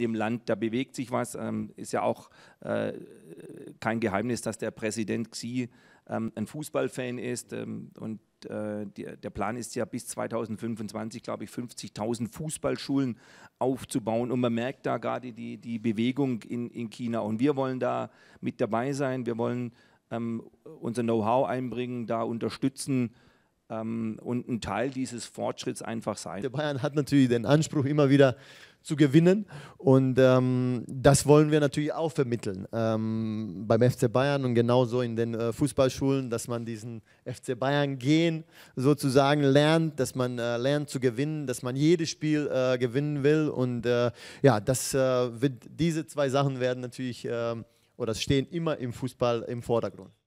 dem Land, da bewegt sich was. Ähm, ist ja auch äh, kein Geheimnis, dass der Präsident Xi ähm, ein Fußballfan ist. Ähm, und äh, die, der Plan ist ja bis 2025, glaube ich, 50.000 Fußballschulen aufzubauen. Und man merkt da gerade die, die Bewegung in, in China. Und wir wollen da mit dabei sein. Wir wollen ähm, unser Know-how einbringen, da unterstützen ähm, und ein Teil dieses Fortschritts einfach sein. Der Bayern hat natürlich den Anspruch, immer wieder zu gewinnen. Und ähm, das wollen wir natürlich auch vermitteln ähm, beim FC Bayern und genauso in den äh, Fußballschulen, dass man diesen FC Bayern gehen sozusagen lernt, dass man äh, lernt zu gewinnen, dass man jedes Spiel äh, gewinnen will. Und äh, ja, das äh, wird, diese zwei Sachen werden natürlich ähm, oder stehen immer im Fußball im Vordergrund.